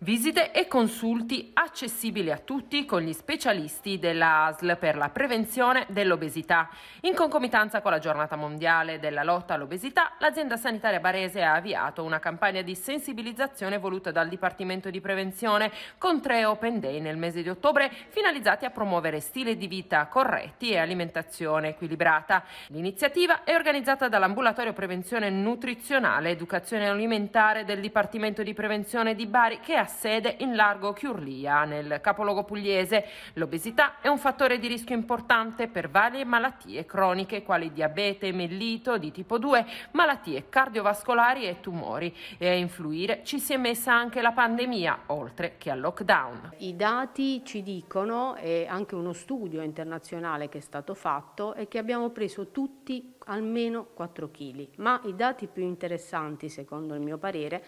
Visite e consulti accessibili a tutti con gli specialisti della ASL per la prevenzione dell'obesità. In concomitanza con la giornata mondiale della lotta all'obesità, l'azienda sanitaria barese ha avviato una campagna di sensibilizzazione voluta dal Dipartimento di Prevenzione con tre Open Day nel mese di ottobre finalizzati a promuovere stili di vita corretti e alimentazione equilibrata. L'iniziativa è organizzata dall'Ambulatorio Prevenzione Nutrizionale Educazione Alimentare del Dipartimento di Prevenzione di Bari che ha sede in largo Chiurlia, nel capoluogo pugliese. L'obesità è un fattore di rischio importante per varie malattie croniche, quali diabete, mellito di tipo 2, malattie cardiovascolari e tumori. E a influire ci si è messa anche la pandemia, oltre che al lockdown. I dati ci dicono, e anche uno studio internazionale che è stato fatto, è che abbiamo preso tutti almeno 4 kg, ma i dati più interessanti, secondo il mio parere,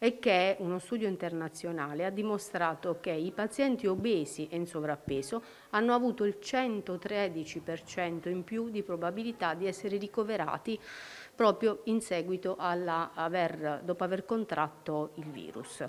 e che uno studio internazionale ha dimostrato che i pazienti obesi e in sovrappeso hanno avuto il 113% in più di probabilità di essere ricoverati proprio in seguito alla, aver, dopo aver contratto il virus.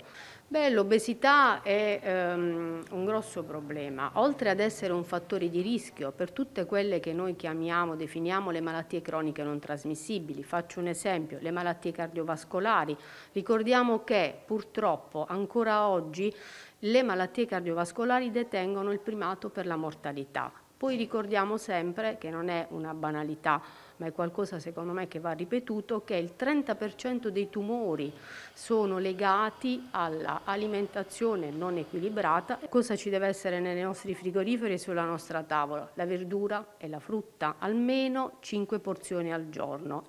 l'obesità è ehm, un grosso problema, oltre ad essere un fattore di rischio per tutte quelle che noi chiamiamo, definiamo le malattie croniche non trasmissibili. Faccio un esempio, le malattie cardiovascolari. Ricordiamo che purtroppo ancora oggi le malattie cardiovascolari detengono il primato per la mortalità. Poi ricordiamo sempre, che non è una banalità, ma è qualcosa secondo me che va ripetuto, che il 30% dei tumori sono legati all'alimentazione non equilibrata. Cosa ci deve essere nei nostri frigoriferi e sulla nostra tavola? La verdura e la frutta, almeno 5 porzioni al giorno.